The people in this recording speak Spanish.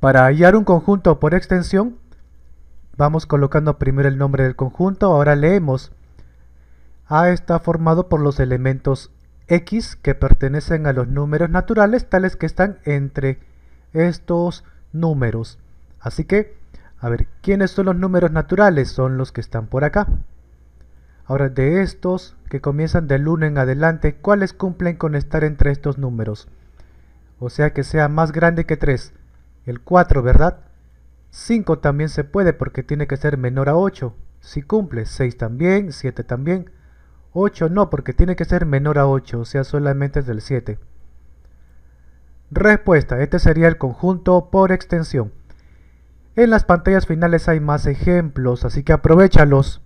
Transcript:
Para hallar un conjunto por extensión, vamos colocando primero el nombre del conjunto, ahora leemos. A está formado por los elementos X que pertenecen a los números naturales, tales que están entre estos números. Así que, a ver, ¿quiénes son los números naturales? Son los que están por acá. Ahora, de estos que comienzan del 1 en adelante, ¿cuáles cumplen con estar entre estos números? O sea que sea más grande que 3. El 4, ¿verdad? 5 también se puede porque tiene que ser menor a 8. Si cumple, 6 también, 7 también. 8 no, porque tiene que ser menor a 8, o sea, solamente es del 7. Respuesta, este sería el conjunto por extensión. En las pantallas finales hay más ejemplos, así que aprovechalos.